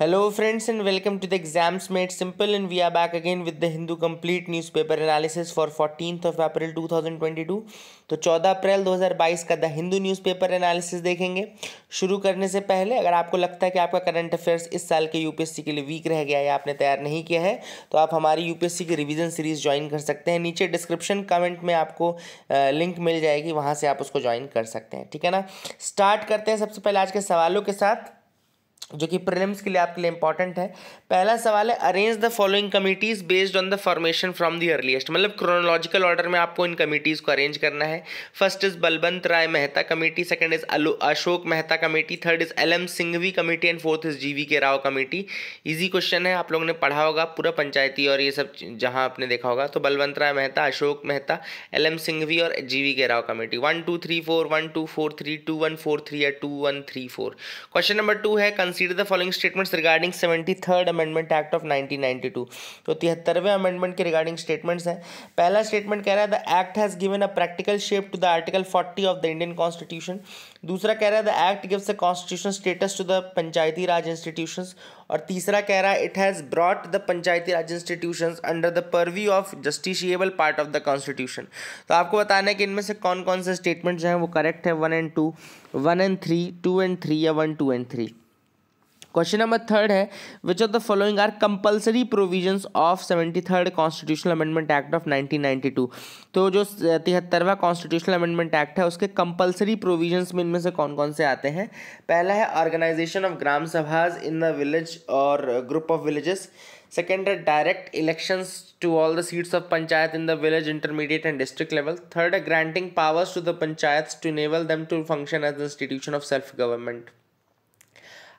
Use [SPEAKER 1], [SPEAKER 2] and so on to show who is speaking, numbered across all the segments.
[SPEAKER 1] Hello friends and welcome to the exams made simple and we are back again with the Hindu complete newspaper analysis for 14th of April 2022 तो 14 अप्रैल 2022 का the Hindu newspaper analysis देखेंगे शुरू करने से पहले अगर आपको लगता है कि आपका करंट अफेयर्स इस साल के यू के लिए वीक रह गया या आपने तैयार नहीं किया है तो आप हमारी यू की रिविजन सीरीज़ ज्वाइन कर सकते हैं नीचे डिस्क्रिप्शन कमेंट में आपको लिंक मिल जाएगी वहाँ से आप उसको ज्वाइन कर सकते हैं ठीक है ना स्टार्ट करते हैं सबसे पहले आज के सवालों के साथ जो कि प्रीलिम्स के लिए आपके लिए इंपॉर्टेंट है पहला सवाल है arrange the following committees based on the formation from the earliest मतलब क्रोनोलॉजिकल ऑर्डर में आपको इन कमिटीज़ को अरेंज करना है first is Balwant Rai Mehta committee second is Ashok Mehta committee third is L M Singhvi committee and fourth is G V K Rao committee easy question है आप लोगों ने पढ़ा होगा पूरा पंचायती और ये सब जहाँ आपने देखा होगा तो बलवंत राय मेहता अशोक मेहता एल एम सिंघवी और G V K Rao committee one two three four one two four three two one four three या two one three four question number two है consider the following statements regarding seventy third amendment act of nineteen ninety two तो तिहत्तरवें amendment के regarding statements हैं पहला statement कह रहा है the act has given a practical shape to the article forty of the Indian constitution दूसरा कह रहा है the act gives a constitution status to the panchayati raj institution और तीसरा कह रहा है it has brought the panchayati raj institution under the purview of justiciable part of the constitution तो आपको बताना है कि इनमें से कौन कौन से स्टेटमेंट जो हैं वो करेक्ट है one and two one and three two and three या one two and three question number third है which of the following are compulsory provisions of seventy third constitutional amendment act of 1992 तो जो तिहत्तरवा constitutional amendment act है उसके compulsory provisions में इनमें से कौन कौन से आते हैं पहला है organisation of gram sabhas in the village और ग्रुप ऑफ विलेजेस सेकेंड है direct elections to all the seats of panchayat in the village intermediate and district level third है granting powers to the panchayat to enable them to function as institution of self government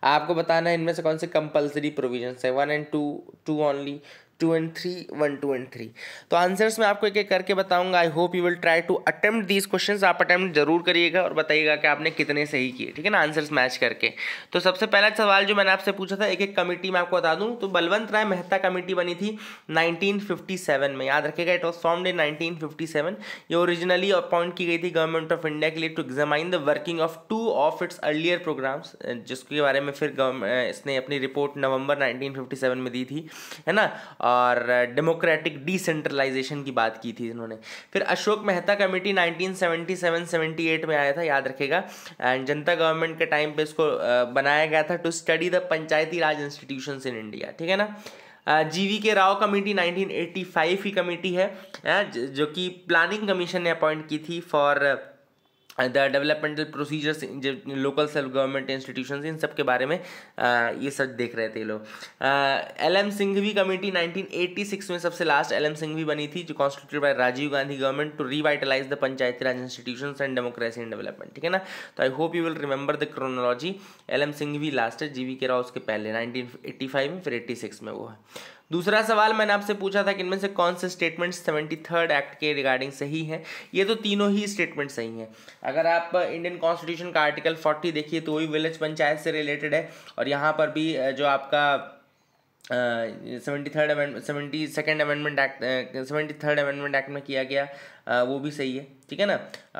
[SPEAKER 1] आपको बताना है इनमें से कौन से compulsory provision है one and two two only two and three one two and three तो आंसर्स मैं आपको एक एक करके बताऊंगा I hope you will try to attempt these question आप अटेम्प्ट जरूर करिएगा और बताइएगा कि आपने कितने सही किए ठीक है ना आंसर्स मैच करके तो सबसे पहला सवाल जो मैंने आपसे पूछा था एक एक कमेटी मैं आपको बता दूँ तो बलवंत राय मेहता कमेटी बनी थी सेवन में याद रखेगा it was formed in seven ये ओरिजिनली अपॉइंट की गई थी गवर्नमेंट ऑफ इंडिया के लिए to examine the working of two of its earlier programmes जिसके बारे में फिर इसने अपनी रिपोर्ट नवंबर 1957 में दी थी है ना और डेमोक्रेटिक डिसेंट्रलाइजेशन की बात की थी इन्होंने फिर अशोक मेहता कमेटी 1977-78 में आया था याद रखेगा एंड जनता गवर्नमेंट के टाइम पे इसको बनाया गया था to study the panchayati raj institution in India ठीक है ना जीवी के राव कमेटी 1985 की कमेटी है जो कि प्लानिंग कमीशन ने अपॉइंट की थी for the developmental procedures local self government institution इन सब के बारे में आ, ये सब देख रहे थे लोग एल एम सिंघवी कमेटी 1986 में सबसे लास्ट एल एम सिंघवी बनी थी जो constitute by Rajiv Gandhi government to revitalise the panchayati raj institution and democracy and development ठीक है ना तो I hope you will remember the chronology L M Singhvi last है जी वी के राव उसके पहले नाइनटीन एट्टी फाइव में फिर एट्टी सिक्स में वो है दूसरा सवाल मैंने आपसे पूछा था कि इनमें से कौन से स्टेटमेंट सेवेंटी थर्ड एक्ट के रिगार्डिंग सही हैं ये तो तीनों ही स्टेटमेंट सही हैं अगर आप इंडियन uh, कॉन्स्टिट्यूशन का आर्टिकल फोर्टी देखिए तो वही विलेज पंचायत से रिलेटेड है और यहाँ पर भी uh, जो आपका seventy third amend seventy second amendment act seventy third amendment act में किया गया आ, वो भी सही है ठीक है ना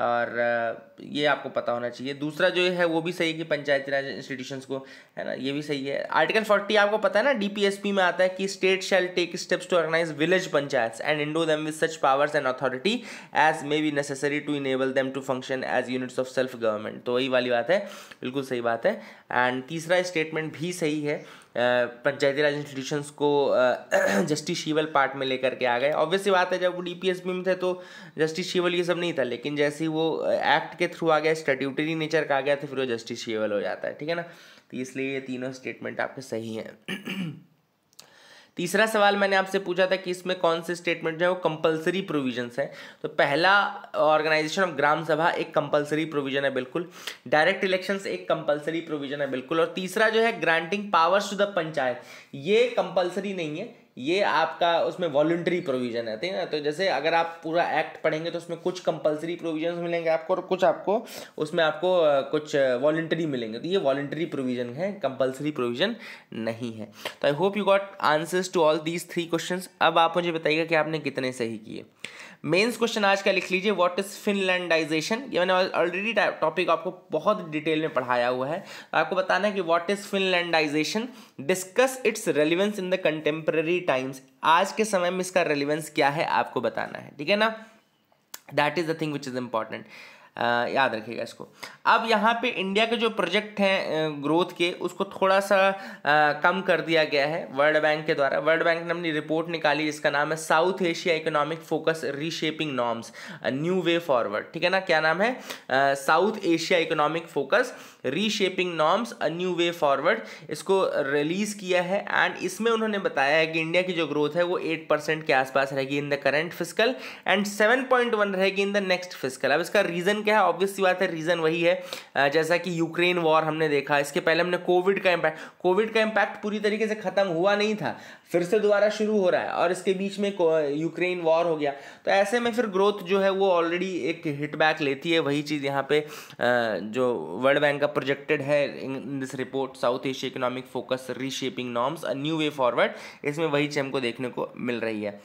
[SPEAKER 1] और आ, ये आपको पता होना चाहिए दूसरा जो है वो भी सही है कि पंचायती राज इंस्टीट्यूशंस को है ना ये भी सही है आर्टिकल फोर्टी आपको पता है ना डीपीएसपी में आता है कि state shall take steps to organise village panchayat and endow them with such powers and authority as may be necessary to enable them to function as units of self government तो वही वाली बात है बिल्कुल सही बात है एंड तीसरा स्टेटमेंट भी सही है पंचायती राज इंस्टीट्यूशंस को जस्टिस शिवल पार्ट में लेकर के आ गए ऑब्वियसली बात है जब वो डीपीएसबी में थे तो जस्टिस शिवल ये सब नहीं था लेकिन जैसे ही वो एक्ट के थ्रू आ गया स्टेट्यूटरी नेचर का आ गया तो फिर वो जस्टिस शिवल हो जाता है ठीक है ना तो इसलिए ये तीनों स्टेटमेंट आपके सही हैं तीसरा सवाल मैंने आपसे पूछा था कि इसमें कौन से स्टेटमेंट जो है वो कंपलसरी प्रोविजंस है तो पहला ऑर्गेनाइजेशन ऑफ ग्राम सभा एक कंपलसरी प्रोविजन है बिल्कुल डायरेक्ट इलेक्शन एक कंपलसरी प्रोविजन है बिल्कुल और तीसरा जो है granting powers to the panchayat ये कंपलसरी नहीं है ये आपका उसमें वॉल्ट्री प्रोविजन है ठीक है तो जैसे अगर आप पूरा एक्ट पढ़ेंगे तो उसमें कुछ कंपलसरी प्रोविजन मिलेंगे आपको और कुछ आपको उसमें आपको कुछ वॉल्ट्री मिलेंगे तो ये वॉल्ट्री प्रोविजन है कंपलसरी प्रोविजन नहीं है तो I hope you got answers to all these three question अब आप मुझे बताइएगा कि आपने कितने सही किए मेंस क्वेश्चन आज का लिख लीजिए व्हाट इज फिनलैंडाइजेशन ये मैंने ऑलरेडी टॉपिक आपको बहुत डिटेल में पढ़ाया हुआ है आपको बताना है कि what is Finlandisation discuss its relevance in the contemporary times आज के समय में इसका रेलिवेंस क्या है आपको बताना है ठीक है ना that is the thing which is important याद रखिएगा इसको अब यहाँ पे इंडिया के जो प्रोजेक्ट हैं ग्रोथ के उसको थोड़ा सा आ, कम कर दिया गया है वर्ल्ड बैंक के द्वारा वर्ल्ड बैंक ने अपनी रिपोर्ट निकाली जिसका नाम है South Asia economic focus reshaping norms new way forward ठीक है ना क्या नाम है South Asia economic focus reshaping norms a new way forward इसको रिलीज़ किया है एंड इसमें उन्होंने बताया है कि इंडिया की जो ग्रोथ है वो एट परसेंट के आसपास रहेगी in the current physical and seven point one रहेगी इन द नेक्स्ट फिजिकल अब इसका रीज़न क्या है ऑब्वियस सी बात है रीज़न वही है जैसा कि यूक्रेन वॉर हमने देखा इसके पहले हमने कोविड का इम्पैक्ट कोविड का इम्पैक्ट पूरी तरीके से ख़त्म हुआ नहीं था फिर से दोबारा शुरू हो रहा है और इसके बीच में यूक्रेन वॉर हो गया तो ऐसे में फिर ग्रोथ जो है वो ऑलरेडी एक हिटबैक लेती है वही चीज़ यहाँ पे जो वर्ल्ड बैंक का प्रोजेक्टेड है in this report South Asia economic focus reshaping norms a new way forward इसमें वही चीज़ हमको देखने को मिल रही है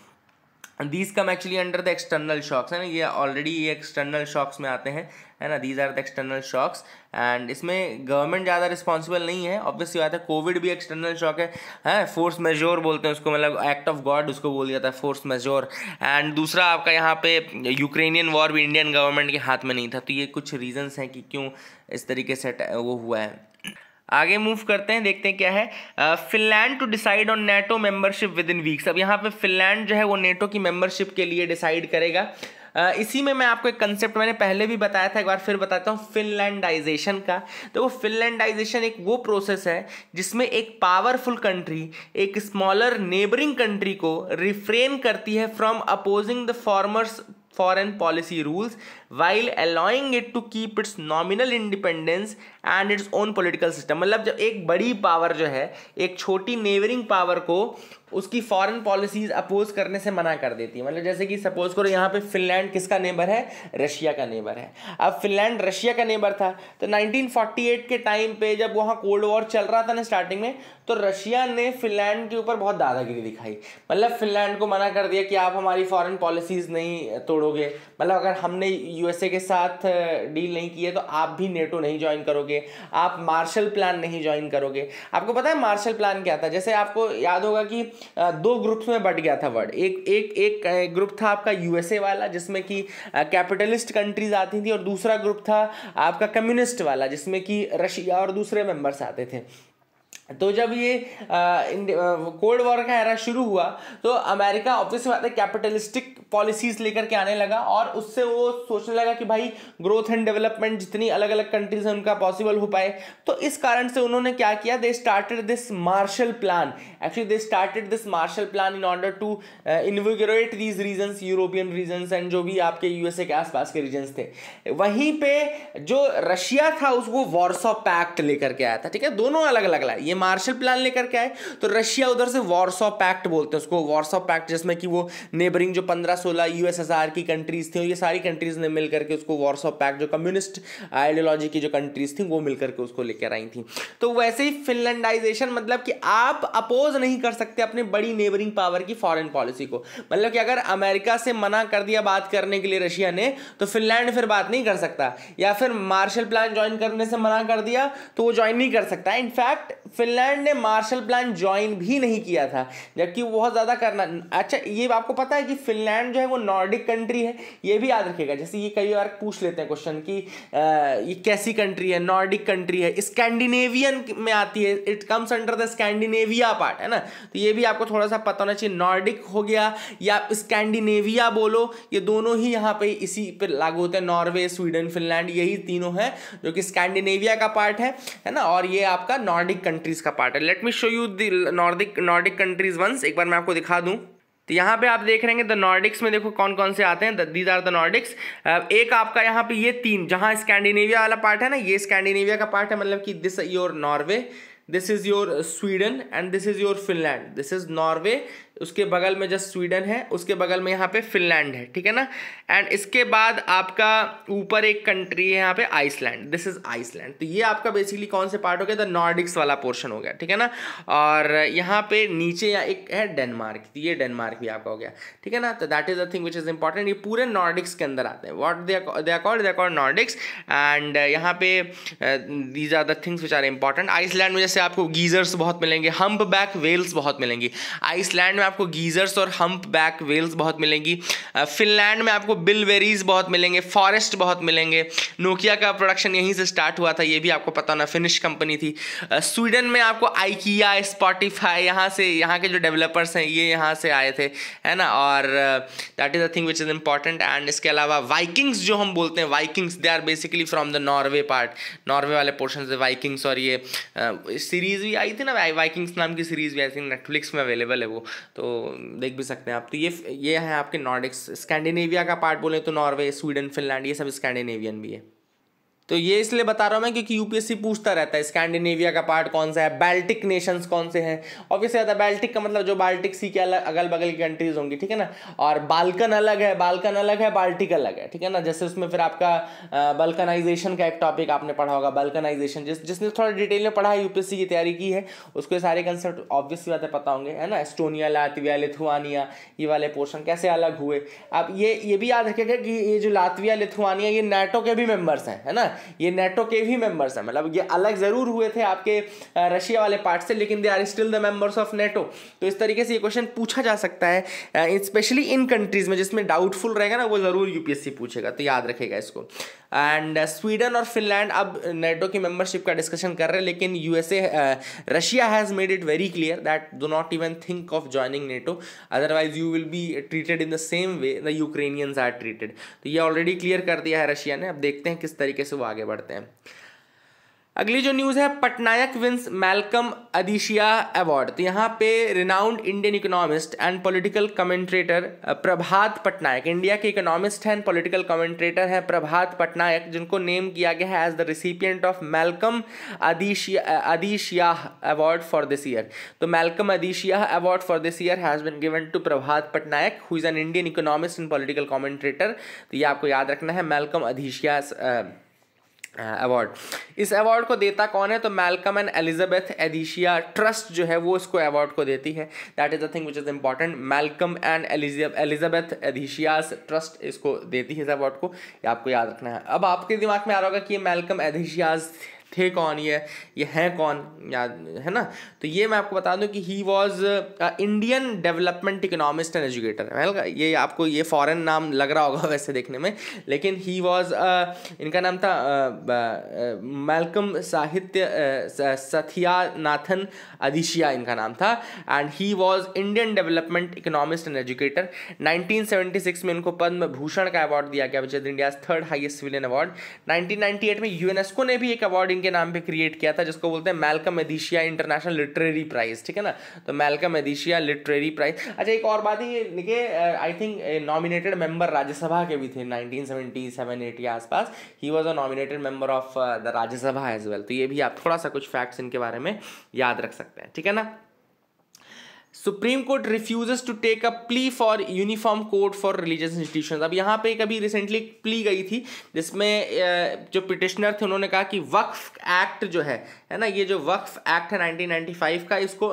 [SPEAKER 1] these come actually under the external shocks है ना ये ऑलरेडी ये एक्सटर्नल शॉक्स में आते हैं है ना these are the external shocks and इसमें गवर्नमेंट ज़्यादा रिस्पॉन्सिबल नहीं है ऑब्वियसली बात है कोविड भी एक्सटर्नल शॉक है है फोर्स मेजोर बोलते हैं उसको मतलब एक्ट ऑफ गॉड उसको बोल दिया था फोर्स मेजोर एंड दूसरा आपका यहाँ पे यूक्रेनियन वॉर भी इंडियन गवर्नमेंट के हाथ में नहीं था तो ये कुछ रीजन्स हैं कि क्यों इस तरीके से वो हुआ है आगे मूव करते हैं देखते हैं क्या है Finland to decide on NATO membership within weeks अब यहाँ पे फिनलैंड जो है वो नेटो की मेंबरशिप के लिए डिसाइड करेगा Uh, इसी में मैं आपको एक कंसेप्ट मैंने पहले भी बताया था एक बार फिर बताता हूँ फिनलैंडाइजेशन का तो वो फिनलैंडाइजेशन एक वो प्रोसेस है जिसमें एक पावरफुल कंट्री एक स्मॉलर नेबरिंग कंट्री को रिफ्रेन करती है from opposing the formers foreign policy rules while allowing it to keep its nominal independence and its own political system मतलब जब एक बड़ी पावर जो है एक छोटी नेवरिंग पावर को उसकी फॉरेन पॉलिसीज अपोज करने से मना कर देती है मतलब जैसे कि सपोज करो यहाँ पे फिनलैंड किसका नेबर है रशिया का नेबर है अब फिनलैंड रशिया का नेबर था तो 1948 के टाइम पे जब वहाँ कोल्ड वॉर चल रहा था ना स्टार्टिंग में तो रशिया ने फिनलैंड के ऊपर बहुत दादागिरी दिखाई मतलब फिनलैंड को मना कर दिया कि आप हमारी फॉरन पॉलिसीज़ नहीं तोड़ोगे मतलब अगर हमने यूएसए के साथ डील नहीं की है तो आप भी नेटो नहीं ज्वाइन करोगे करोगे आप मार्शल प्लान नहीं ज्वाइन करोगे आपको पता है मार्शल प्लान क्या था जैसे आपको याद होगा कि दो ग्रुप्स में बट गया था वर्ड एक एक एक ग्रुप था आपका यूएसए वाला जिसमें कि कैपिटलिस्ट कंट्रीज आती थी और दूसरा ग्रुप था आपका कम्युनिस्ट वाला जिसमें कि रशिया और दूसरे मेंबर्स आते थे तो जब ये कोल्ड वॉर का एरा शुरू हुआ तो अमेरिका ऑब्वियसली बात है कैपिटलिस्टिक पॉलिसीज लेकर के आने लगा और उससे वो सोचने लगा कि भाई ग्रोथ एंड डेवलपमेंट जितनी अलग अलग कंट्रीज हैं उनका पॉसिबल हो पाए तो इस कारण से उन्होंने क्या किया they started this Marshall plan actually they started this Marshall plan in order to invigorate these region European region and जो भी आपके यूएसए के आसपास के रीजन थे वहीं पे जो रशिया था उसको वो वॉर्सॉ पैक्ट लेकर के आया था ठीक है दोनों अलग अलग लाए ये मार्शल प्लान लेकर के आए तो रशिया उधर से वॉर्सॉ पैक्ट बोलते हैं उसको वॉर्सॉ पैक्ट जिसमें कि वो नेबरिंग जो पंद्रह सोलह यू की कंट्रीज थी ये सारी कंट्रीज ने मिल करके उसको वॉर्सॉ पैक्ट जो कम्युनिस्ट आइडियोलॉजी की जो कंट्रीज थी वो मिलकर के उसको लेकर आई थी तो वैसे ही फिनलैंडाइजेशन मतलब कि आप अपोज नहीं कर सकते अपने बड़ी नेबरिंग पावर की फॉरन पॉलिसी को मतलब कि अगर अमेरिका से मना कर दिया बात करने के लिए रशिया ने तो फिनलैंड फिर बात नहीं कर सकता या फिर मार्शल प्लान ज्वाइन करने से मना कर दिया तो वो ज्वाइन नहीं कर सकता इनफैक्ट फिर फिनलैंड ने मार्शल प्लान ज्वाइन भी नहीं किया था जबकि बहुत ज़्यादा करना अच्छा ये आपको पता है कि फिनलैंड जो है वो नॉर्डिक कंट्री है ये भी याद रखिएगा जैसे ये कई बार पूछ लेते हैं क्वेश्चन कि आ, ये कैसी कंट्री है नॉर्डिक कंट्री है स्कैंडिनेवियन में आती है it comes under the Scandinavia part है ना तो ये भी आपको थोड़ा सा पता होना चाहिए नॉर्डिक हो गया या स्कैंडिनेविया बोलो ये दोनों ही यहाँ पे इसी पर लागू होते हैं नॉर्वे स्वीडन फिनलैंड यही तीनों हैं जो कि स्कैंडिनेविया का पार्ट है है ना और ये आपका नॉर्डिक कंट्री कंट्रीज़ का पार्ट है let me show you the Nordic Nordic countries once एक बार मैं आपको दिखा दूँ तो यहाँ पे आप देख रहे हैं द नॉर्डिक्स में देखो कौन कौन से आते हैं दीज आर द नॉर्डिक्स एक आपका यहाँ पे ये तीन जहाँ स्कैंडिनेविया वाला पार्ट है ना ये स्कैंडिनेविया का पार्ट है मतलब कि this your Norway this is your Sweden and this is your Finland this is Norway उसके बगल में जस्ट स्वीडन है उसके बगल में यहाँ पे फिनलैंड है ठीक है ना एंड इसके बाद आपका ऊपर एक कंट्री है यहाँ पे आइसलैंड दिस इज आइसलैंड तो ये आपका बेसिकली कौन से पार्ट हो गया द नॉर्डिक्स वाला पोर्शन हो गया ठीक है ना और यहाँ पे नीचे एक है डेनमार्क ये डेनमार्क भी आपका हो गया ठीक है ना तो that is the thing which is important ये पूरे नॉर्डिक्स के अंदर आते हैं what they accord they accord Nordics and यहाँ पे these are the things which are important Iceland में जैसे आपको गीजर्स बहुत मिलेंगे हम्प बैक वेल्स बहुत मिलेंगी आइसलैंड आपको गीजर्स और हम्प बैक वेल्स बहुत मिलेंगी फिनलैंड में आपको बिलवेरीज बहुत मिलेंगे फॉरेस्ट बहुत मिलेंगे नोकिया का प्रोडक्शन यहीं से स्टार्ट हुआ था ये भी आपको पता होना फिनिश कंपनी थी स्वीडन में आपको आइकिया स्पॉटिफाई यहाँ से यहाँ के जो डेवलपर्स हैं ये यहाँ से आए थे है ना और that is a thing which is important and इसके अलावा वाइकिंग्स जो हम बोलते हैं Vikings they are basically from the Norway part Norway वाले पोर्शन से वाइकिंग्स और ये सीरीज़ भी आई थी ना वाइकिंग्स नाम की सीरीज़ भी आई थिंक नेटफ्लिक्स में अवेलेबल है वो तो देख भी सकते हैं आप तो ये ये है आपके नॉर्डिक्स स्कैंडिनेविया का पार्ट बोलें तो नॉर्वे स्वीडन फिनलैंड ये सब स्कैंडिनेवियन भी है तो ये इसलिए बता रहा हूँ मैं क्योंकि यूपीएससी पूछता रहता है स्कैंडिनेविया का पार्ट कौन सा है बाल्टिक नेशंस कौन से हैं ऑब्वियसली आता है बाल्टिक का मतलब जो बाल्टिक सी के अलग अगल बगल की कंट्रीज होंगी ठीक है ना और बाल्कन अलग है बाल्कन अलग है बाल्टिक अलग है ठीक है ना जैसे उसमें फिर आपका बल्कनाइजेशन का एक टॉपिक आपने पढ़ा होगा बल्कनाइजेशन जिस जिसने थोड़ा डिटेल में पढ़ा है यूपीएससी की तैयारी की है उसको सारे कंसेप्ट ऑब्वियसली बातें पता होंगे है ना एस्टोनिया लातविया लिथुआनिया ये वाले पोर्शन कैसे अलग हुए अब ये ये भी याद रखेगा कि ये जो लातविया लिथुआनिया ये नेटो के भी मेम्बर्स हैं है ना ये नेटो के भी मेंबर्स हैं मतलब ये अलग ज़रूर हुए थे आपके रशिया वाले पार्ट से लेकिन they are still the members of NATO तो इस तरीके से ये क्वेश्चन पूछा जा सकता है स्पेशली इन कंट्रीज़ में जिसमें डाउटफुल रहेगा ना वो ज़रूर यूपीएससी पूछेगा तो याद रखेगा इसको एंड स्वीडन और फिनलैंड अब नेटो की मेंबरशिप का डिस्कशन कर रहे हैं लेकिन USA Russia has made it very clear that do not even think of joining NATO otherwise you will be treated in the same way the Ukrainians are treated तो ये already clear कर दिया है Russia ने अब देखते हैं किस तरीके से वो आगे बढ़ते हैं अगली जो न्यूज़ है Patnaik wins Malcolm Adiseshiah award तो यहाँ पे renowned Indian economist and political commentator Prabhat Patnaik India के इकोनॉमिस्ट हैं पॉलिटिकल कमेंट्रेटर हैं प्रभात पटनायक जिनको नेम किया गया है as the recipient of Malcolm Adiseshiah Adiseshiah award for this year तो Malcolm Adiseshiah award for this year has been given to Prabhat Patnaik who is an Indian economist and political commentator तो ये आपको याद रखना है मेलकम अधिशिया अवार्ड इस अवार्ड को देता कौन है तो Malcolm and Elizabeth Adiseshiah trust जो है वो इसको अवार्ड को देती है that is the thing which is important Malcolm and Elizabeth Adiseshiah's trust इसको देती है इस अवार्ड को आपको याद रखना है अब आपके दिमाग में आ रहा होगा कि ये मेलकम एडिशियाज थे कौन ये ये हैं कौन याद है ना तो ये मैं आपको बता दूं कि he was Indian development economist and educator है ये आपको ये फॉरेन नाम लग रहा होगा वैसे देखने में लेकिन ही वॉज इनका नाम था मेलकम साहित्य सथियानाथन अदिशिया इनका नाम था and he was Indian development economist and educator 1976 में इनको पद्म भूषण का अवार्ड दिया गया which is India third highest civilian award 1998 में यूनेस्को ने भी एक अवार्ड टोरिंग के नाम पे क्रिएट किया था जिसको बोलते हैं Malcolm Adiseshiah international literary prize ठीक है ना तो मैलकम एदिशिया लिटरेरी प्राइज अच्छा एक और बात ही निके I think nominated member Rajya Sabha के भी थे नाइनटीन सेवेंटी सेवन एट के आसपास ही was a nominated member of the Rajya Sabha as well तो ये भी आप थोड़ा सा कुछ फैक्ट्स इनके बारे में याद रख सकते हैं ठीक है ना Supreme Court refuses to take a plea for uniform code for religious institution अब यहाँ पे एक अभी रिसेंटली प्ली गई थी जिसमें जो पिटिशनर थे उन्होंने कहा कि वक्फ एक्ट जो है है ना ये जो वक्फ एक्ट है 1995 का इसको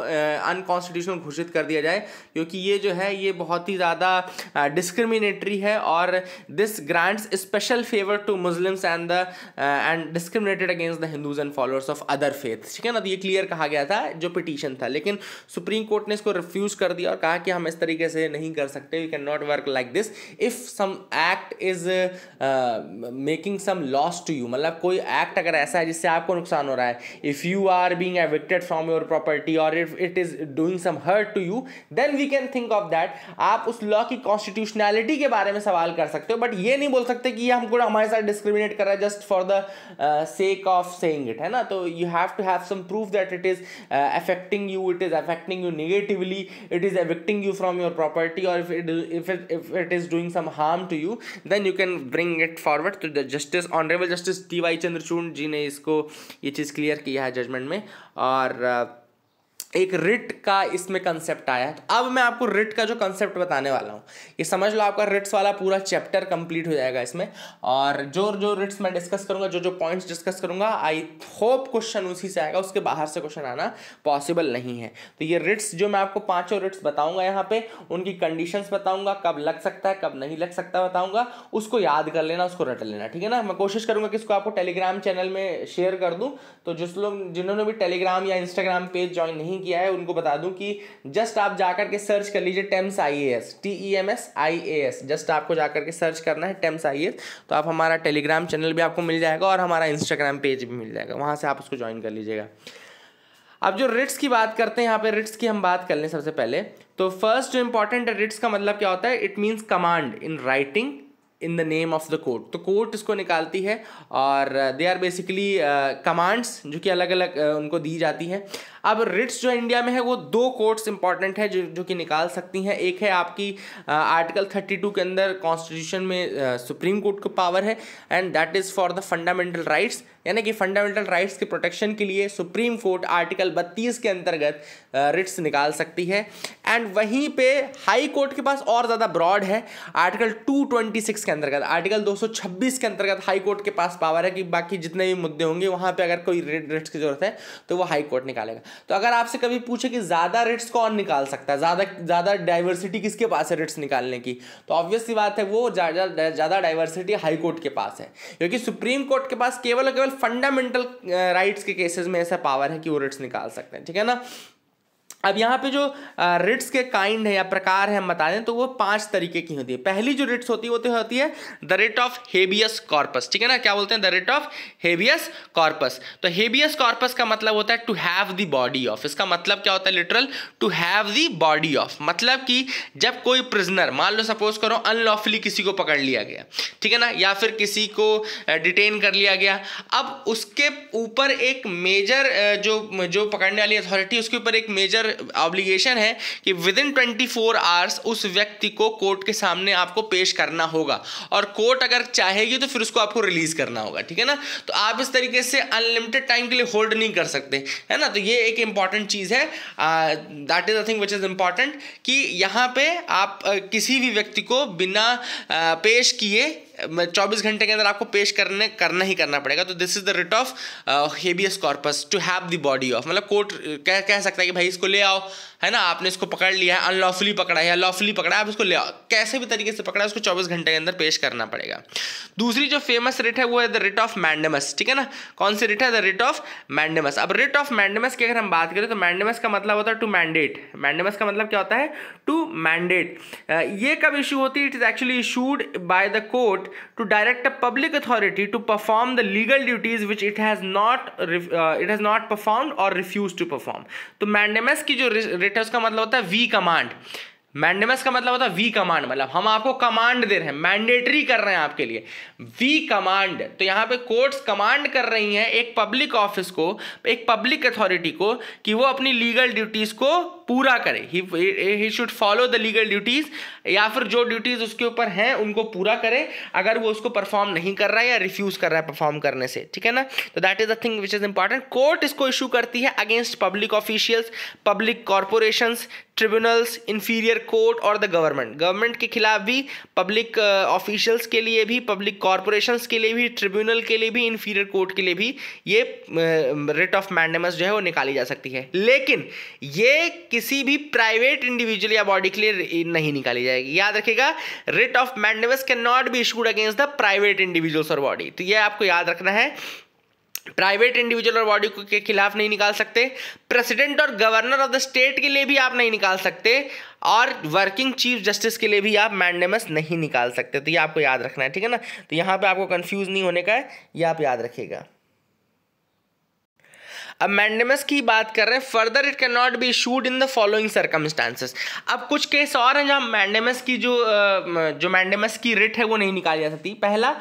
[SPEAKER 1] अनकॉन्स्टिट्यूशनल घोषित कर दिया जाए क्योंकि ये जो है ये बहुत ही ज़्यादा डिस्क्रिमिनेटरी है और this grants special favour to Muslims and the and discriminated against the Hindus and followers of other faith ठीक है ना तो ये क्लियर कहा गया था जो पिटीशन था लेकिन सुप्रीम कोर्ट ने इसको रिफ्यूज़ कर दिया और कहा कि हम इस तरीके से नहीं कर सकते you can not work like this if some act is making some loss to you मतलब कोई एक्ट अगर ऐसा है जिससे आपको नुकसान हो रहा है if you are being evicted from your property or if it is doing some hurt to you then we can think of that आप उस लॉ की कॉन्स्टिट्यूशनैलिटी के बारे में सवाल कर सकते हो बट ये नहीं बोल सकते कि ये हमको हमारे साथ डिस्क्रिमिनेट कर रहा है just for the sake of saying it है ना तो you have to have some proof that it is affecting you it is affecting you negatively it is evicting you from your property और if it if if it is doing some harm to you then you can bring it forward to the justice honourable justice T Y Chandrachud ji ने इसको ये चीज़ clear की दिया है judgement में और एक रिट का इसमें कंसेप्ट आया है तो अब मैं आपको रिट का जो कंसेप्ट बताने वाला हूँ ये समझ लो आपका रिट्स वाला पूरा चैप्टर कंप्लीट हो जाएगा इसमें और जो जो रिट्स मैं डिस्कस करूँगा जो जो पॉइंट्स डिस्कस करूँगा आई होप क्वेश्चन उसी से आएगा उसके बाहर से क्वेश्चन आना पॉसिबल नहीं है तो ये रिट्स जो मैं आपको पाँचों रिट्स बताऊँगा यहाँ पर उनकी कंडीशंस बताऊँगा कब लग सकता है कब नहीं लग सकता बताऊँगा उसको याद कर लेना उसको रट लेना ठीक है ना मैं कोशिश करूँगा कि इसको आपको टेलीग्राम चैनल में शेयर कर दूँ तो जिस लोग जिन्होंने भी टेलीग्राम या इंस्टाग्राम पेज ज्वाइन नहीं किया है उनको बता दूं कि जस्ट आप जाकर के सर्च कर लीजिए टेम्स I A S T E M S I A S just आपको जाकर के सर्च करना है टेम्स आई एस तो आप हमारा टेलीग्राम चैनल भी आपको मिल जाएगा और हमारा इंस्टाग्राम पेज भी मिल जाएगा वहाँ से आप उसको ज्वाइन कर लीजिएगा अब जो रिट्स की बात करते हैं यहाँ पे रिट्स की हम बात कर लें सबसे पहले तो फर्स्ट जो इंपॉर्टेंट है रिट्स का मतलब क्या होता है it means command in writing in the name of the court तो कोर्ट इसको निकालती है और दे आर बेसिकली कमांड्स जो कि अलग अलग uh, उनको दी जाती हैं अब रिट्स जो इंडिया में है वो दो कोर्ट्स इंपॉर्टेंट है जो जो कि निकाल सकती हैं एक है आपकी आर्टिकल थर्टी टू के अंदर कॉन्स्टिट्यूशन में सुप्रीम कोर्ट को पावर है and that is for the fundamental rights यानी कि फंडामेंटल राइट्स के प्रोटेक्शन के लिए सुप्रीम कोर्ट आर्टिकल बत्तीस के अंतर्गत रिट्स निकाल सकती है एंड वहीं पे हाई कोर्ट के पास और ज़्यादा ब्रॉड है आर्टिकल 226 के अंतर्गत आर्टिकल 226 के अंतर्गत हाई कोर्ट के पास पावर है कि बाकी जितने भी मुद्दे होंगे वहाँ पे अगर कोई रिट्स की जरूरत है तो वो हाई कोर्ट निकालेगा तो अगर आपसे कभी पूछे कि ज़्यादा रिट्स कौन निकाल सकता है ज़्यादा ज़्यादा डाइवर्सिटी किसके पास है रिट्स निकालने की तो ऑब्वियसली बात है वो ज़्यादा ज़्यादा डाइवर्सिटी हाई कोर्ट के पास है क्योंकि सुप्रीम कोर्ट के पास केवल और केवल फंडामेंटल राइट्स के केसेज में ऐसा पावर है कि वो रिट्स निकाल सकते हैं ठीक है ना अब यहाँ पे जो रिट्स के काइंड है या प्रकार है हम बता दें तो वो पांच तरीके की होती है पहली जो रिट्स होती है वो तो होती है the writ of habeas corpus ठीक है ना क्या बोलते हैं the writ of habeas corpus तो हेबियस कॉर्पस का मतलब होता है to have the body of इसका मतलब क्या होता है literal to have the body of मतलब कि जब कोई प्रिजनर मान लो सपोज करो अनलॉफली किसी को पकड़ लिया गया ठीक है ना या फिर किसी को डिटेन कर लिया गया अब उसके ऊपर एक मेजर जो जो पकड़ने वाली अथॉरिटी उसके ऊपर एक मेजर मेजर ऑब्लिगेशन है कि within twenty four hours उस व्यक्ति को कोर्ट के सामने आपको पेश करना होगा और कोर्ट अगर चाहेगी तो फिर उसको आपको रिलीज करना होगा ठीक है ना तो आप इस तरीके से अनलिमिटेड टाइम के लिए होल्ड नहीं कर सकते है ना तो ये एक इंपॉर्टेंट चीज़ है that is a thing which is important कि यहाँ पे आप आ, किसी भी व्यक्ति को बिना आ, पेश किए चौबीस घंटे के अंदर आपको पेश करने करना ही करना पड़ेगा तो this is the writ of habeas corpus to have the body of मतलब कोर्ट कह कह सकता है कि भाई इसको ले आओ है ना आपने इसको पकड़ लिया है अनलॉफुली पकड़ा है लॉफुली पकड़ा है आप इसको ले कैसे भी तरीके से पकड़ा है उसको चौबीस घंटे के अंदर पेश करना पड़ेगा दूसरी जो फेमस रेट है वो है द रेट ऑफ मैंडमस ठीक है ना कौन सी रेट है द रेट ऑफ मैंडमस अब रेट ऑफ मैंडमस की अगर हम बात करें तो मैंडमस का मतलब होता है टू मैंडेट मैंडमस का मतलब क्या होता है टू मैंडेट ये कब इशू होती है it is actually issued by the court to direct a public authority to perform the legal duties which it has not it has not perform और रिफ्यूज टू परफॉर्म तो mandamus की जो rate direct का उसका मतलब होता है we command mandamus का मतलब होता है वी कमांड मतलब हम आपको कमांड दे रहे हैं मैंडेटरी कर रहे हैं आपके लिए वी कमांड तो यहाँ पे कोर्ट्स कमांड कर रही हैं एक पब्लिक ऑफिस को एक पब्लिक अथॉरिटी को कि वो अपनी लीगल ड्यूटीज को पूरा करे ही should follow the legal duties या फिर जो ड्यूटीज उसके ऊपर हैं उनको पूरा करे अगर वो उसको परफॉर्म नहीं कर रहा है या रिफ्यूज कर रहा है परफॉर्म करने से ठीक है ना तो that is the thing which is important court इसको इशू करती है against public officials public corporations tribunals inferior court और द गवर्नमेंट गवर्नमेंट के खिलाफ भी पब्लिक ऑफिशियल्स uh, के लिए भी पब्लिक कॉरपोरेशन के लिए भी ट्रिब्यूनल के लिए भी इंफीरियर कोर्ट के लिए भी ये रेट ऑफ मैंडमस जो है वो निकाली जा सकती है लेकिन ये किसी भी प्राइवेट इंडिविजुअल या बॉडी के लिए नहीं निकाली जाएगी याद रखेगा writ of mandamus can not be issued against the private individuals और बॉडी तो ये आपको याद रखना है प्राइवेट इंडिविजुअल और बॉडी के खिलाफ नहीं निकाल सकते प्रेसिडेंट और गवर्नर ऑफ द स्टेट के लिए भी आप नहीं निकाल सकते और वर्किंग चीफ जस्टिस के लिए भी आप मैंडेमस नहीं निकाल सकते तो ये आपको याद रखना है ठीक है ना तो यहाँ पे आपको कंफ्यूज नहीं होने का है ये आप याद रखिएगा अब मैंडेमस की बात कर रहे हैं further it can not be issued in the following circumstances अब कुछ केस और हैं जहाँ मैंडेमस की जो जो मैंडेमस की रिट है वो नहीं निकाली जा सकती पहला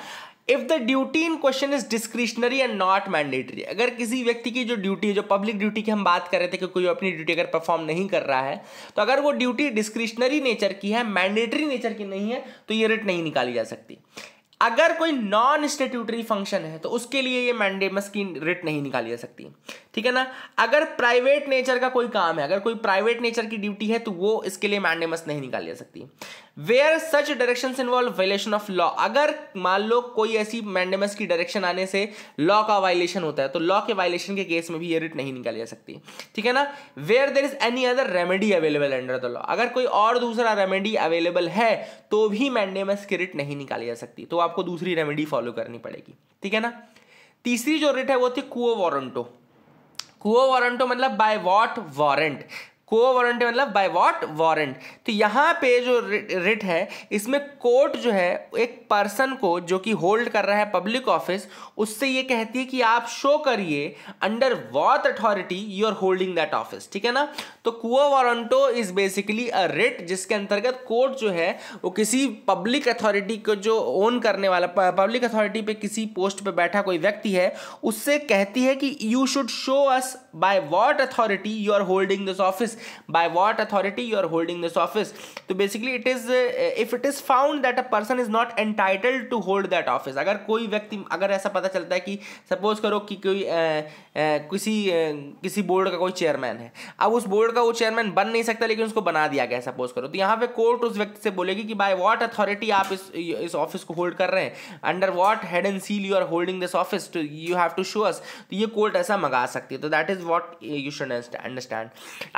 [SPEAKER 1] if the duty in question is discretionary and not mandatory अगर किसी व्यक्ति की जो ड्यूटी है जो पब्लिक ड्यूटी की हम बात कर रहे थे कि कोई अपनी ड्यूटी अगर परफॉर्म नहीं कर रहा है तो अगर वो ड्यूटी डिस्क्रिशनरी नेचर की है मैंडेटरी नेचर की नहीं है तो ये रिट नहीं निकाली जा सकती अगर कोई नॉन स्टेट्यूटरी फंक्शन है तो उसके लिए ये मैंडेमस की रिट नहीं निकाली जा सकती ठीक है ना अगर प्राइवेट नेचर का कोई काम है अगर कोई प्राइवेट नेचर की ड्यूटी है तो वो इसके लिए मैंडेमस नहीं निकाली जा सकती where such direction involve violation of law अगर मान लो कोई ऐसी मैंडेमस की डायरेक्शन आने से लॉ का वायलेशन होता है तो लॉ के वायलेशन के केस में भी ये रिट नहीं निकाली जा सकती ठीक है ना where there is any other remedy available under the law अगर कोई और दूसरा रेमेडी अवेलेबल है तो भी मैंडेमस की रिट नहीं निकाली जा सकती तो आपको दूसरी रेमेडी फॉलो करनी पड़ेगी ठीक है ना तीसरी जो रिट है वो थी कुओ वारंटो कुओ वारंटो मतलब बाय वॉट वारंट को वारंटी मतलब बाय वॉट वारंट तो यहाँ पे जो रिट है इसमें कोर्ट जो है एक पर्सन को जो कि होल्ड कर रहा है पब्लिक ऑफिस उससे ये कहती है कि आप शो करिए under what authority you are holding that office ठीक है ना तो quo warranto is basically a writ जिसके अंतर्गत कोर्ट जो है वो किसी पब्लिक अथॉरिटी को जो ओन करने वाला पब्लिक अथॉरिटी पे किसी पोस्ट पे बैठा कोई व्यक्ति है उससे कहती है कि you should show us by what authority you are holding this office by what authority you are holding this office तो basically it is if it is found that a person is not entitled to hold that office अगर कोई व्यक्ति अगर ऐसा पता चलता है कि सपोज करो कि कोई किसी किसी बोर्ड का कोई चेयरमैन है अब उस बोर्ड का वो चेयरमैन बन नहीं सकता लेकिन उसको बना दिया गया सपोज करो तो यहाँ पे कोर्ट उस व्यक्ति से बोलेगी कि बाय वॉट अथॉरिटी आप इस इस ऑफिस को होल्ड कर रहे हैं under what head and seal you are holding this office you have to show us तो ये कोर्ट ऐसा मंगा सकती है तो that is what you should understand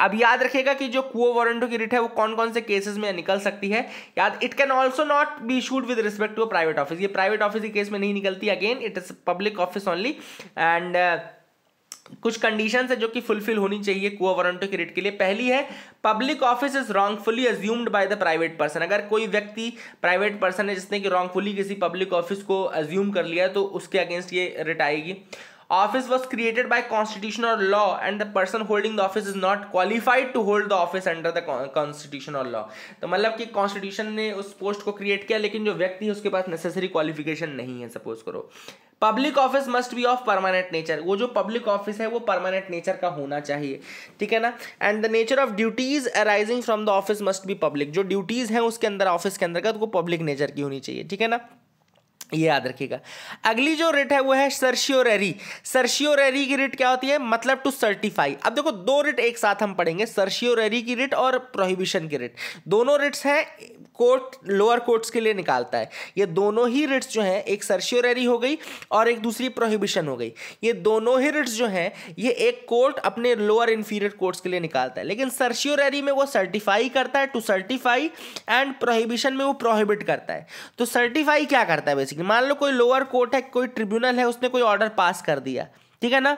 [SPEAKER 1] अब ये याद रखिएगा कि जो कुओ वारंटो की रिट है वो कौन कौन से केसेस में निकल सकती है याद it can also not be issued with respect to a private office ये प्राइवेट ऑफिस के केस में नहीं निकलती again it is public office only and कुछ कंडीशन है जो कि फुलफिल होनी चाहिए कुआ वारंटो की रिट के लिए पहली है public office is wrongfully assumed by the private person अगर कोई व्यक्ति प्राइवेट पर्सन है जिसने कि रॉन्गफुली किसी पब्लिक ऑफिस को अज्यूम कर लिया तो उसके अगेंस्ट ये रिट आएगी office was created by constitution or law and the person holding the office is not qualified to hold the office under the constitution or law तो मतलब कि constitution ने उस पोस्ट को create किया लेकिन जो व्यक्ति है उसके पास necessary qualification नहीं है suppose करो public office must be of permanent nature वो जो पब्लिक ऑफिस है वो परमानेंट नेचर का होना चाहिए ठीक है ना and the nature of duties arising from the office must be public जो ड्यूटीज हैं उसके अंदर ऑफिस के अंदर का तो वो पब्लिक नेचर की होनी चाहिए ठीक है ना ये याद रखिएगा अगली जो रेट है वो है सर्शियोरेरी सर्शियोरेरी की रेट क्या होती है मतलब टू सर्टिफाई अब देखो दो रेट एक साथ हम पढ़ेंगे सर्शियोरेरी की रेट और प्रोहिबिशन की रेट दोनों रेट्स हैं कोर्ट लोअर कोर्ट्स के लिए निकालता है ये दोनों ही रेट्स जो हैं एक सर्शियोरेरी हो गई और एक दूसरी प्रोहिबिशन हो गई ये दोनों ही रेट्स जो हैं ये एक कोर्ट अपने लोअर इन्फीरियर कोर्ट्स के लिए निकालता है लेकिन सर्शियोरेरी में वो सर्टिफाई करता है टू सर्टिफाई एंड प्रोहिबिशन में वो प्रोहिबिट करता है तो सर्टिफाई क्या करता है बेसिकली बेसिकली मान लो कोई लोअर कोर्ट है कोई ट्रिब्यूनल है उसने कोई ऑर्डर पास कर दिया ठीक है ना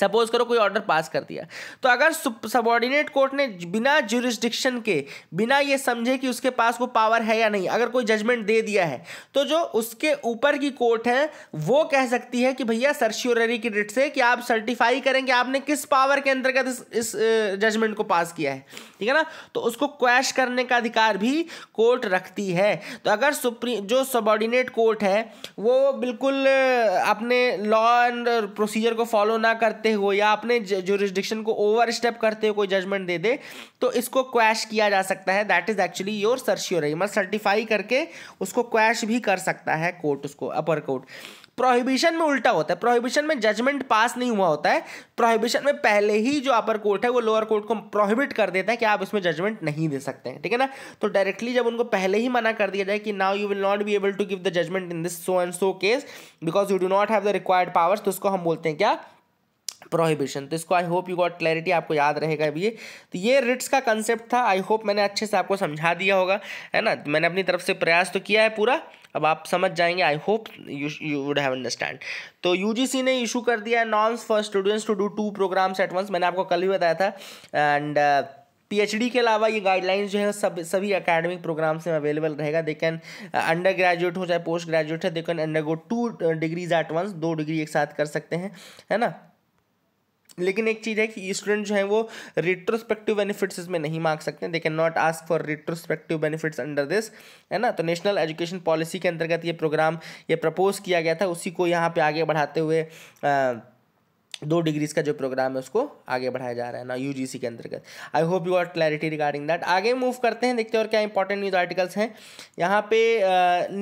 [SPEAKER 1] सपोज करो कोई ऑर्डर पास कर दिया तो अगर सबॉर्डिनेट कोर्ट ने बिना जुरिस्डिक्शन के बिना ये समझे कि उसके पास वो पावर है या नहीं अगर कोई जजमेंट दे दिया है तो जो उसके ऊपर की कोर्ट है वो कह सकती है कि भैया सर्श्योररी की रिट से कि आप सर्टिफाई करें कि आपने किस पावर के अंतर्गत इस, इस जजमेंट को पास किया है ठीक है ना तो उसको क्वैश करने का अधिकार भी कोर्ट रखती है तो अगर सुप्रीम जो सबॉर्डिनेट कोर्ट है वो बिल्कुल अपने लॉ एंड प्रोसीजर को फॉलो ना करते करते हो या अपने जोरिस्डिक्शन को ओवर स्टेप करते हुए कोई जजमेंट दे दे तो इसको क्वैश किया जा सकता है that is actually your certiorari मतलब सर्टिफाई करके उसको क्वैश भी कर सकता है कोर्ट उसको अपर कोर्ट प्रोहिबिशन में उल्टा होता है प्रोहिबिशन में जजमेंट पास नहीं हुआ होता है प्रोहिबिशन में पहले ही जो अपर कोर्ट है वो लोअर कोर्ट को प्रोहिबिट कर देता है कि आप इसमें जजमेंट नहीं दे सकते हैं ठीक है ना तो डायरेक्टली जब उनको पहले ही मना कर दिया जाए कि now you will not be able to give the judgement in this so and so case because you do not have the required powers तो उसको हम बोलते हैं क्या प्रोहिबिशन तो इसको I hope you got clarity आपको याद रहेगा अभी तो ये रिट्स का कंसेप्ट था आई होप मैंने अच्छे से आपको समझा दिया होगा है ना तो मैंने अपनी तरफ से प्रयास तो किया है पूरा अब आप समझ जाएंगे I hope you you would have understand तो सी ने इशू कर दिया है norms for students to do two programmes at once मैंने आपको कल भी बताया था एंड पीएचडी uh, के अलावा ये गाइडलाइंस जो है सब सभी अकेडमिक प्रोग्राम्स में अवेलेबल रहेगा दे कैन अंडर ग्रेजुएट हो चाहे पोस्ट ग्रेजुएट है they can undergo two degrees at once दो डिग्री एक साथ कर सकते हैं है ना लेकिन एक चीज़ है कि स्टूडेंट जो है वो रिट्रोस्पेक्टिव बेनिफिट्स इसमें नहीं मांग सकते they can not ask for retrospective benefits under this है ना तो नेशनल एजुकेशन पॉलिसी के अंतर्गत ये प्रोग्राम ये प्रपोज किया गया था उसी को यहाँ पे आगे बढ़ाते हुए आ, दो डिग्रीज का जो प्रोग्राम है उसको आगे बढ़ाया जा रहा है ना यूजीसी के अंतर्गत I hope you are clarity regarding that आगे मूव करते हैं देखते हैं और क्या इंपॉर्टेंट न्यूज़ आर्टिकल्स हैं यहाँ पे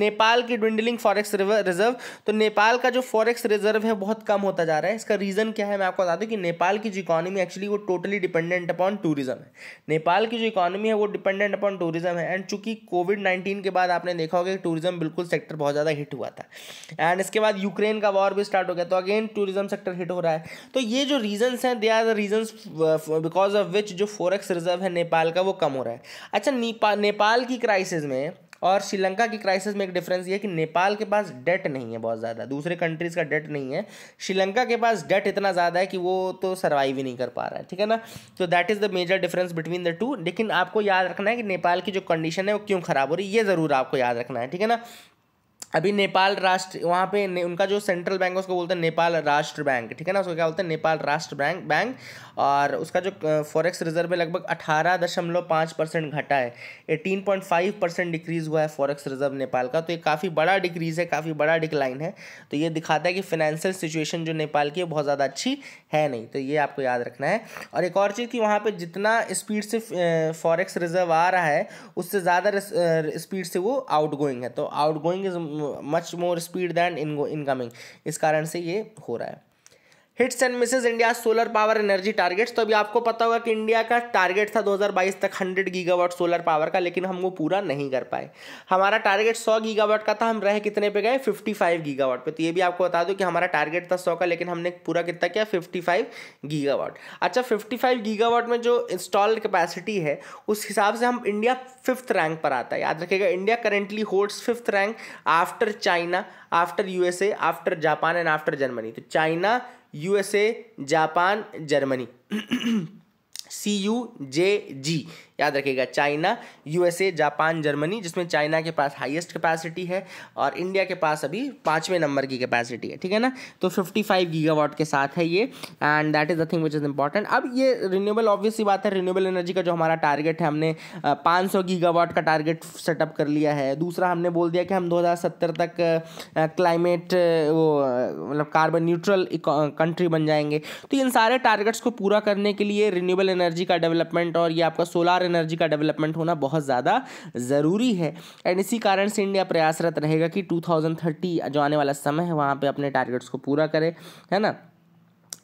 [SPEAKER 1] नेपाल की ड्विंडलिंग फॉरेक्स रिजर्व तो नेपाल का जो फॉरेक्स रिजर्व है बहुत कम होता जा रहा है इसका रीज़न क्या है मैं आपको बता दूँ कि नेपाल की जो इकॉनमी एक्चुअली वो टोटली डिपेंडेंट अपॉन टूरिज्म है नेपाल की जो इकॉनमी है वो डिपेंडेंट अपॉन टूरिज्म है एंड चूंकि कोविड नाइन्टीन के बाद आपने देखा होगा कि टूरिज्म बिल्कुल सेक्टर बहुत ज़्यादा हिट हुआ था एंड इसके बाद यूक्रेन का वॉर भी स्टार्ट हो गया तो अगेन टूरिज्म सेक्टर हिट हो रहा है तो ये जो रीजंस हैं they are the reasons because of which जो फोरेक्स रिजर्व है नेपाल का वो कम हो रहा है अच्छा नेपा, नेपाल की क्राइसिस में और श्रीलंका की क्राइसिस में एक डिफरेंस ये है कि नेपाल के पास डेट नहीं है बहुत ज़्यादा दूसरे कंट्रीज़ का डेट नहीं है श्रीलंका के पास डेट इतना ज़्यादा है कि वो तो सर्वाइव ही नहीं कर पा रहा है ठीक है ना तो that is the major difference between the two लेकिन आपको याद रखना है कि नेपाल की जो कंडीशन है वो क्यों ख़राब हो रही है ये ज़रूर आपको याद रखना है ठीक है ना अभी नेपाल राष्ट्र वहाँ पे ने, उनका जो सेंट्रल बैंक है उसको बोलते हैं नेपाल राष्ट्र बैंक ठीक है ना उसको क्या बोलते हैं नेपाल राष्ट्र बैंक बैंक और उसका जो फॉरेक्स रिजर्व है लगभग अठारह दशमलव पाँच परसेंट घटा है eighteen point five percent decrease हुआ है फॉरेक्स रिजर्व नेपाल का तो ये काफ़ी बड़ा डिक्रीज़ है काफ़ी बड़ा डिक्लाइन है तो ये दिखाता है कि फाइनेंशियल सिचुएशन जो नेपाल की है बहुत ज़्यादा अच्छी है नहीं तो ये आपको याद रखना है और एक और चीज़ कि वहाँ पर जितना स्पीड से फॉरेक्स रिजर्व आ रहा है उससे ज़्यादा स्पीड से वो आउट गोइंग है तो outgoing much more speed than in incoming इस कारण से ये हो रहा है hits and misses India solar power energy targets तो अभी आपको पता होगा कि इंडिया का टारगेट था 2022 तक 100 गीगावाट सोलर पावर का लेकिन हम वो पूरा नहीं कर पाए हमारा टारगेट 100 गीगावाट का था हम रहे कितने पे गए 55 गीगावाट पे तो ये भी आपको बता दो कि हमारा टारगेट था 100 का लेकिन हमने पूरा कितना किया फिफ्टी गीगावाट अच्छा फिफ्टी गीगावाट में जो इंस्टॉल कैपेसिटी है उस हिसाब से हम इंडिया फिफ्थ रैंक पर आता है याद रखेगा India currently holds fifth rank after China after USA after Japan and after Germany तो China USA Japan Germany C U J G याद रखिएगा चाइना यूएसए जापान जर्मनी जिसमें चाइना के पास हाईएस्ट कैपेसिटी है और इंडिया के पास अभी पाँचवें नंबर की कैपेसिटी है ठीक है ना तो 55 गीगावाट के साथ है ये and that is the thing which is important अब ये रिन्यूएबल ऑब्वियस बात है रिन्यूएबल एनर्जी का जो हमारा टारगेट है हमने पाँच सौ गीगावाट का टारगेट सेटअप कर लिया है दूसरा हमने बोल दिया कि हम दो तक क्लाइमेट वो मतलब कार्बन न्यूट्रल कंट्री बन जाएंगे तो इन सारे टारगेट्स को पूरा करने के लिए रिन्यूएबल एनर्जी का डेवलपमेंट और ये आपका सोलार एनर्जी का डेवलपमेंट होना बहुत ज़्यादा ज़रूरी है एंड इसी कारण से इंडिया प्रयासरत रहेगा कि टू जो आने वाला समय है वहाँ पर अपने टारगेट्स को पूरा करे है ना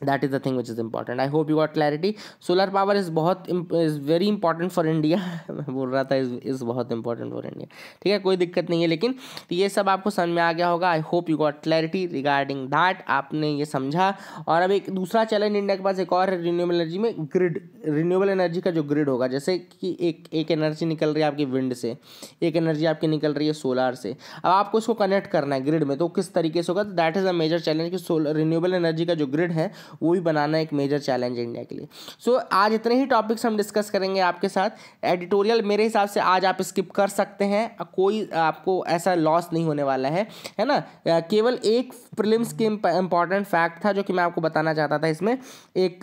[SPEAKER 1] that is the thing which is important I hope you got clarity solar power is बहुत is very important for India मैं बोल रहा था इज इज़ बहुत इंपॉर्टेंट फॉर इंडिया ठीक है कोई दिक्कत नहीं है लेकिन ये सब आपको समझ में आ गया होगा I hope you got clarity regarding that आपने ये समझा और अब एक दूसरा चैलेंज इंडिया के पास एक और है रिन्यूएबल एनर्जी में ग्रिड रिन्यूएबल एनर्जी का जो ग्रिड होगा जैसे कि एक एक एनर्जी निकल रही है आपकी विंड से एक एनर्जी आपकी निकल रही है सोलार से अब आपको इसको कनेक्ट करना है ग्रिड में तो किस तरीके से होगा तो that is a major challenge कि सोलर रिन्यूएबल एनर्जी का जो ग्रिड है वो भी बनाना एक मेजर चैलेंज है इंडिया के लिए सो so, आज इतने ही टॉपिक्स हम डिस्कस करेंगे आपके साथ एडिटोरियल मेरे हिसाब से आज आप स्किप कर सकते हैं कोई आपको ऐसा लॉस नहीं होने वाला है है ना केवल एक प्रिलिम्स के इम्पॉर्टेंट फैक्ट था जो कि मैं आपको बताना चाहता था इसमें एक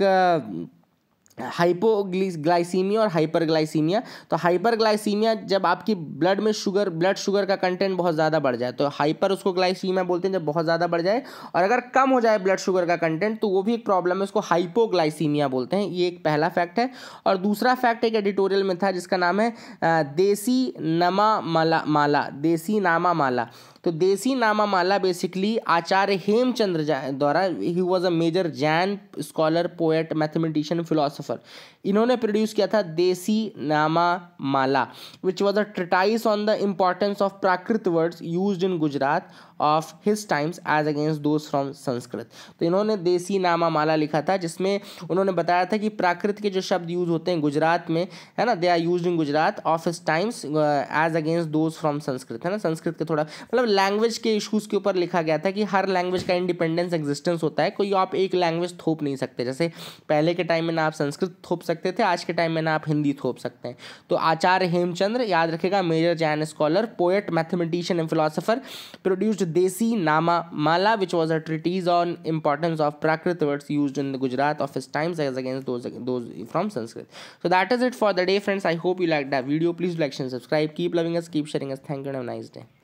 [SPEAKER 1] हाइपोग्लाइसीमिया और हाइपरग्लाइसीमिया तो हाइपरग्लाइसीमिया जब आपकी ब्लड में शुगर ब्लड शुगर का कंटेंट बहुत ज़्यादा बढ़ जाए तो हाइपर उसको ग्लाइसीमिया बोलते हैं जब बहुत ज़्यादा बढ़ जाए और अगर कम हो जाए ब्लड शुगर का कंटेंट तो वो भी एक प्रॉब्लम है उसको हाइपोग्लाइसीमिया बोलते हैं ये एक पहला फैक्ट है और दूसरा फैक्ट एक एडिटोरियल में था जिसका नाम है देसी नमा माला माला देसी नामा माला तो देसी नामा माला बेसिकली आचार्य हेमचंद्र द्वारा he was a major Jain scholar poet mathematician philosopher इन्होंने प्रोड्यूस किया था Desi Nama Mala which was a treatise on the importance of Prakrit words use in Gujarat of his times as against those from Sanskrit तो इन्होंने देसी नामा माला लिखा था जिसमें उन्होंने बताया था कि प्राकृत के जो शब्द यूज़ होते हैं गुजरात में है ना they are use in Gujarat of his times as against those from Sanskrit है ना संस्कृत के थोड़ा मतलब लैंग्वेज के इशूज़ के ऊपर लिखा गया था कि हर लैंग्वेज का इंडिपेंडेंस एग्जिस्टेंस होता है कोई आप एक लैंग्वेज थोप नहीं सकते जैसे पहले के टाइम में ना आप संस्कृत थोप सकते थे आज के टाइम में ना आप हिंदी थोप सकते हैं तो आचार्य हेमचंद्र याद रखेगा major Jain scholar poet mathematician and philosopher produced Desi Nama Mala, which was a treatise on importance of Prakrit words used in the Gujarat of his times as against those, those from Sanskrit. So that is it for the day, friends. I hope you liked that video. Please like and subscribe. Keep loving us, keep sharing us. Thank you and have a nice day.